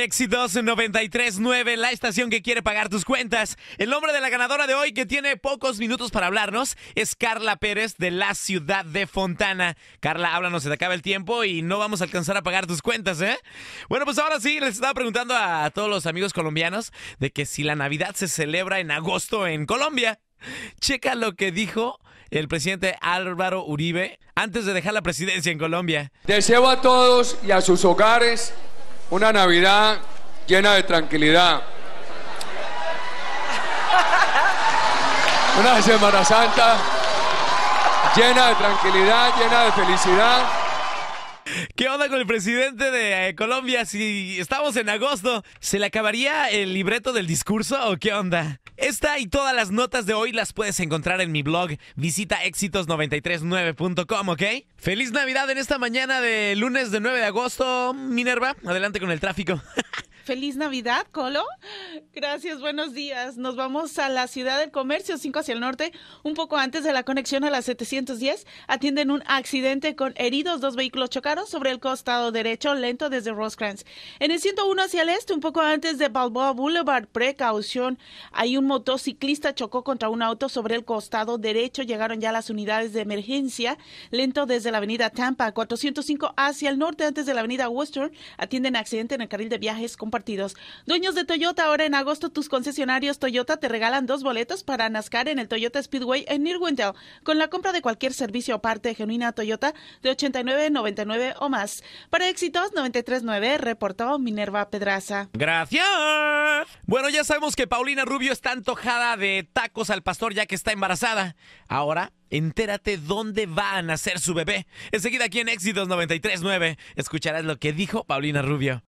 Éxitos 93.9, la estación que quiere pagar tus cuentas. El nombre de la ganadora de hoy, que tiene pocos minutos para hablarnos, es Carla Pérez de la ciudad de Fontana. Carla, háblanos, se te acaba el tiempo y no vamos a alcanzar a pagar tus cuentas, ¿eh? Bueno, pues ahora sí, les estaba preguntando a todos los amigos colombianos de que si la Navidad se celebra en agosto en Colombia. Checa lo que dijo el presidente Álvaro Uribe antes de dejar la presidencia en Colombia. Deseo a todos y a sus hogares una Navidad llena de tranquilidad. Una Semana Santa llena de tranquilidad, llena de felicidad. ¿Qué onda con el presidente de eh, Colombia? Si estamos en agosto, ¿se le acabaría el libreto del discurso o qué onda? Esta y todas las notas de hoy las puedes encontrar en mi blog. Visita éxitos939.com, ¿ok? Feliz Navidad en esta mañana de lunes de 9 de agosto. Minerva, adelante con el tráfico. Feliz Navidad, Colo. Gracias, buenos días. Nos vamos a la ciudad del comercio, 5 hacia el norte, un poco antes de la conexión a las 710. Atienden un accidente con heridos, dos vehículos chocaron sobre el costado derecho, lento desde Rosecrans. En el 101 hacia el este, un poco antes de Balboa Boulevard, precaución. Hay un motociclista chocó contra un auto sobre el costado derecho. Llegaron ya las unidades de emergencia, lento desde la avenida Tampa, 405 hacia el norte, antes de la avenida Western. Atienden accidente en el carril de viajes con partidos. Dueños de Toyota, ahora en agosto tus concesionarios Toyota te regalan dos boletos para NASCAR en el Toyota Speedway en Irwindale con la compra de cualquier servicio o parte genuina Toyota de 89.99 o más. Para Éxitos 939 reportó Minerva Pedraza. Gracias. Bueno, ya sabemos que Paulina Rubio está antojada de tacos al pastor ya que está embarazada. Ahora Entérate dónde va a nacer su bebé. Enseguida aquí en Éxitos 939 escucharás lo que dijo Paulina Rubio.